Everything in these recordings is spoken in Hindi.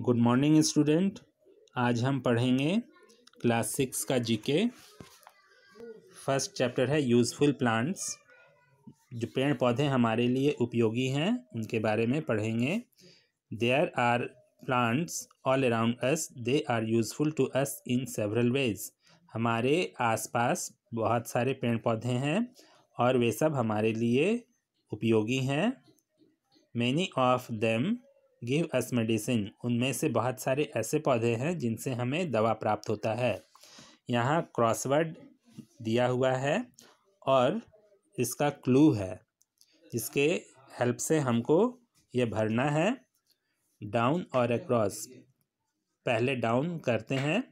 गुड मॉर्निंग स्टूडेंट आज हम पढ़ेंगे क्लास सिक्स का जीके फर्स्ट चैप्टर है यूज़फुल प्लांट्स जो पेड़ पौधे हमारे लिए उपयोगी हैं उनके बारे में पढ़ेंगे there are plants all around us they are useful to us in several ways हमारे आसपास बहुत सारे पेड़ पौधे हैं और वे सब हमारे लिए उपयोगी हैं many of them give us medicine उनमें से बहुत सारे ऐसे पौधे हैं जिनसे हमें दवा प्राप्त होता है यहाँ क्रॉसवर्ड दिया हुआ है और इसका क्लू है जिसके हेल्प से हमको ये भरना है डाउन और अक्रॉस पहले डाउन करते हैं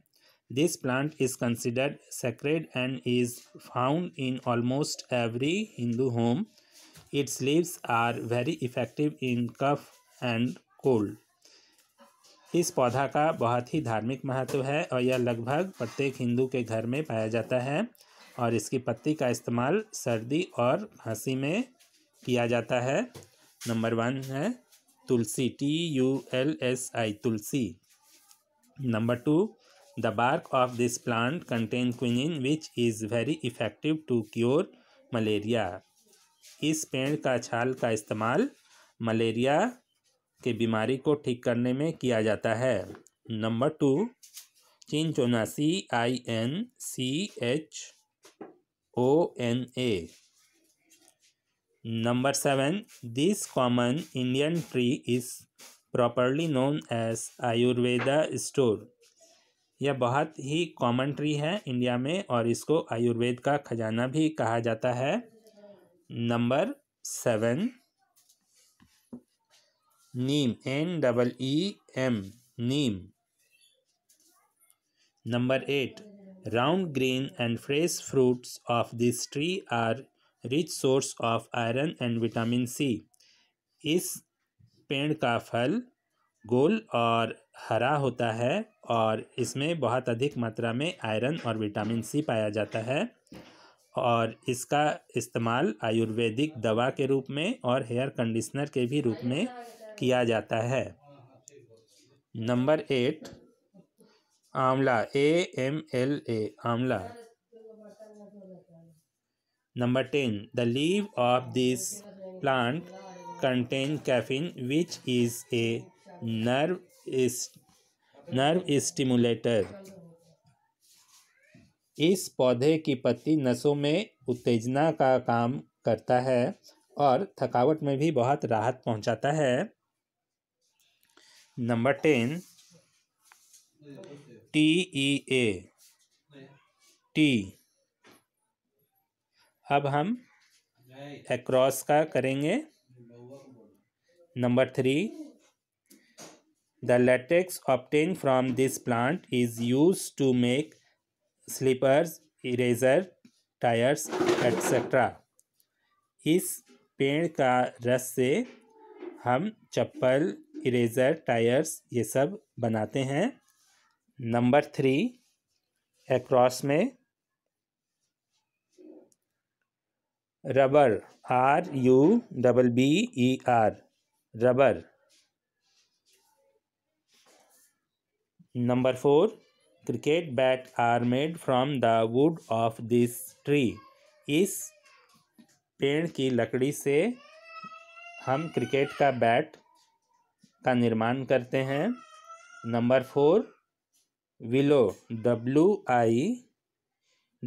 this plant is considered sacred and is found in almost every Hindu home its leaves are very effective in cough and cold इस पौधा का बहुत ही धार्मिक महत्व है और यह लगभग प्रत्येक हिंदू के घर में पाया जाता है और इसकी पत्ती का इस्तेमाल सर्दी और खांसी में किया जाता है नंबर वन है tulsi T U L S I tulsi number two the bark of this plant contain quinine which is very effective to cure malaria इस पेड़ का छाल का इस्तेमाल मलेरिया की बीमारी को ठीक करने में किया जाता है number two cinchona C I N C H O N A number seven this common Indian tree is properly known as Ayurveda store यह बहुत ही कॉमन ट्री है इंडिया में और इसको आयुर्वेद का खजाना भी कहा जाता है number seven neem N double E M neem number eight round green and fresh fruits of this tree are rich source of iron and vitamin C इस पेड़ का फल गोल और हरा होता है और इसमें बहुत अधिक मात्रा में आयरन और विटामिन सी पाया जाता है और इसका इस्तेमाल आयुर्वेदिक दवा के रूप में और हेयर कंडीशनर के भी रूप में किया जाता है नंबर एट आंवला A M L A amla number ten the leave of this plant contain caffeine which is a nerve nerve stimulator इस पौधे की पत्ती नसों में उत्तेजना का काम करता है और थकावट में भी बहुत राहत पहुंचाता है number ten T E A T अब हम एक्रॉस का करेंगे number three the latex obtained from this plant is use to make slippers eraser tyres etcetera इस पेड़ का रस से हम चप्पल इरेजर टायर्स ये सब बनाते हैं नंबर थ्री एक्रॉस में rubber R U double B E R rubber number four cricket bat are made from the wood of this tree इस पेड़ की लकड़ी से हम क्रिकेट का बैट का निर्माण करते हैं number four willow W I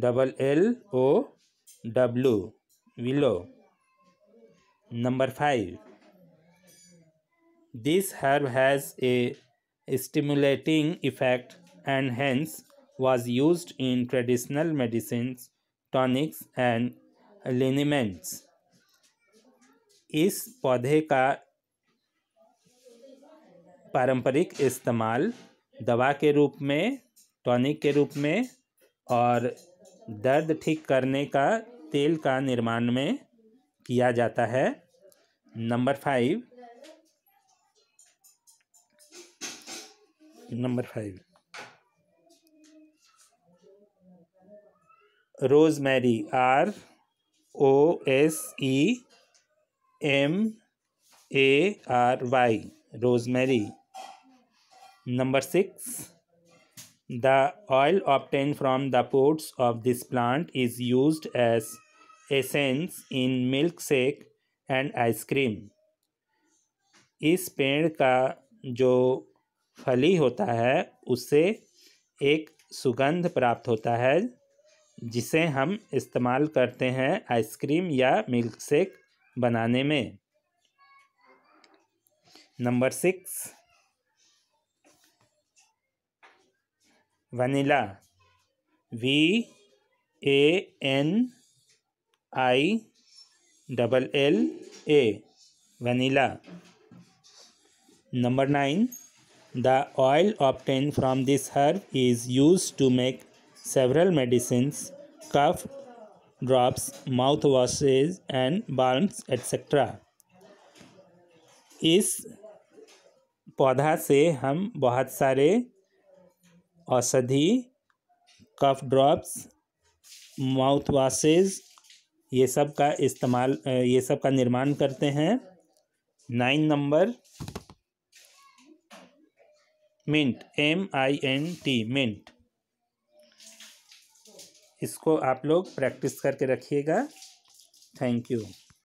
double L O W willow number five this herb has a stimulating effect and hence was use in traditional medicine tonics and liniments इस पौधे का पारंपरिक इस्तेमाल दवा के रूप में टॉनिक के रूप में और दर्द ठीक करने का तेल का निर्माण में किया जाता है number five number five rosemary R O S E M A R Y rosemary number six the oil obtained from the pods of this plant is use as essence in milk shake and ice cream इस पेड़ का जो फली होता है उससे एक सुगंध प्राप्त होता है जिसे हम इस्तेमाल करते हैं आइसक्रीम या मिल्क शेक बनाने में number six vanilla V A N I double L A vanilla number nine the oil obtained from this herb is used to make several medicines cough drops mouthwashes and balms etc इस पौधा से हम बहुत सारे औषधि कफ ड्रॉप्स माउथ वाशेज ये सब का इस्तेमाल ये सब का निर्माण करते हैं nine number mint M I N T mint इसको आप लोग प्रैक्टिस करके रखिएगा थैंक यू